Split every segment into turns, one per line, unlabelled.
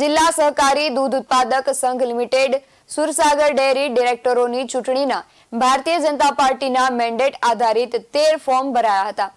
જિલ્લા સહકારી દૂધ ઉત્પાદક સંઘ લિમિટેડ સુરસાગર ડેરી ડિરેક્ટરોની ચૂંટણીના ભારતીય જનતા પાર્ટીના મેન્ડેટ આધારિત તેર ફોર્મ ભરાયા હતા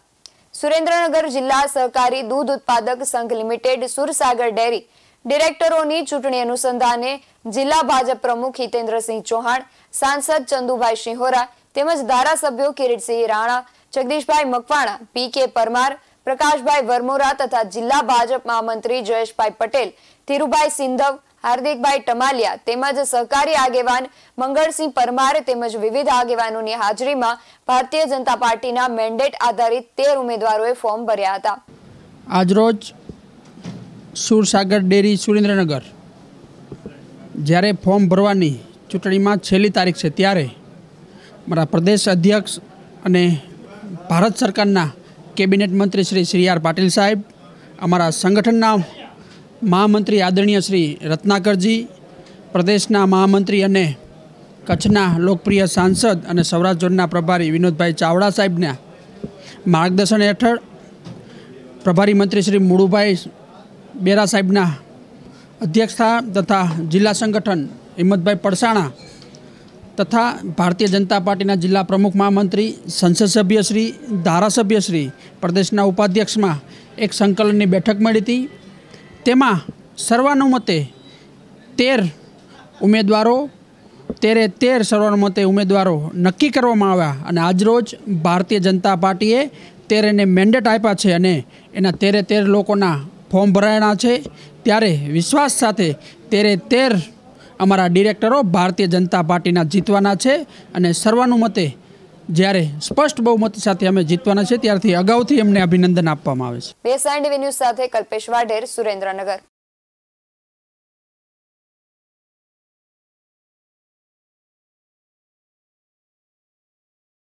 સુરેન્દ્રનગર જિલ્લા સહકારી દૂધ ઉત્પાદક સંઘ લિમિટેડ સુરસાગર ડેરી ડિરેક્ટરોની ચૂંટણી અનુસંધાને જિલ્લા ભાજપ પ્રમુખ હિતેન્દ્રસિંહ ચૌહાણ સાંસદ ચંદુભાઈ સિંહોરા તેમજ ધારાસભ્યો કિરીટસિંહ રાણા જગદીશભાઈ મકવાણા પી કે પરમાર પ્રકાશભાઈ વરમોરા તથા જિલ્લા ભાજપ મહામંત્રી જયેશભાઈ પટેલ ધીરુભાઈ સિંધવ હાર્દિકભાઈ ટમાલિયા તેમજ સહકારી આગેવાન મંગળસિંહ પરમાર તેમજ વિવિધ આગેવાનોની હાજરીમાં ભારતીય જનતા પાર્ટીના મેન્ડેટ આધારિત તેર ઉમેદવારોએ ફોર્મ ભર્યા હતા
આજરોજ સુરસાગર ડેરી સુરેન્દ્રનગર જ્યારે ફોર્મ ભરવાની ચૂંટણીમાં છેલ્લી તારીખ છે ત્યારે મારા પ્રદેશ અધ્યક્ષ અને ભારત સરકારના કેબિનેટ મંત્રી શ્રી શ્રી આર પાટીલ સાહેબ અમારા સંગઠનના મહામંત્રી આદરણીય શ્રી રત્નાકરજી પ્રદેશના મહામંત્રી અને કચ્છના લોકપ્રિય સાંસદ અને સૌરાષ્ટ્રના પ્રભારી વિનોદભાઈ ચાવડા સાહેબના માર્ગદર્શન હેઠળ પ્રભારી મંત્રી શ્રી મુળુભાઈ બેરા સાહેબના અધ્યક્ષતા તથા જિલ્લા સંગઠન હિંમતભાઈ પડસાણા તથા ભારતીય જનતા પાર્ટીના જિલ્લા પ્રમુખ મહામંત્રી સંસદ સભ્યશ્રી ધારાસભ્યશ્રી પ્રદેશના ઉપાધ્યક્ષમાં એક સંકલનની બેઠક મળી હતી તેમાં સર્વાનુમતે તેર ઉમેદવારો તેરે તેર સર્વાનુમતે ઉમેદવારો નક્કી કરવામાં આવ્યા અને આજરોજ ભારતીય જનતા પાર્ટીએ તેર એને મેન્ડેટ આપ્યા છે અને એના તેરે તેર લોકોના ફોર્મ ભરાયણા છે ત્યારે વિશ્વાસ સાથે તેરે તેર અમારા ડિરેક્ટરો ભારતીય જનતા પાર્ટીના જીતવાના છે અને સર્વાનુમતે જ્યારે સ્પષ્ટ બહુમતી સાથે અમે જીતવાના છે ત્યારથી અગાઉથી અમને અભિનંદન આપવામાં આવે
છે બેસાઇન્ડ ન્યૂઝ સાથે કલ્પેશ વાઢેર સુરેન્દ્રનગર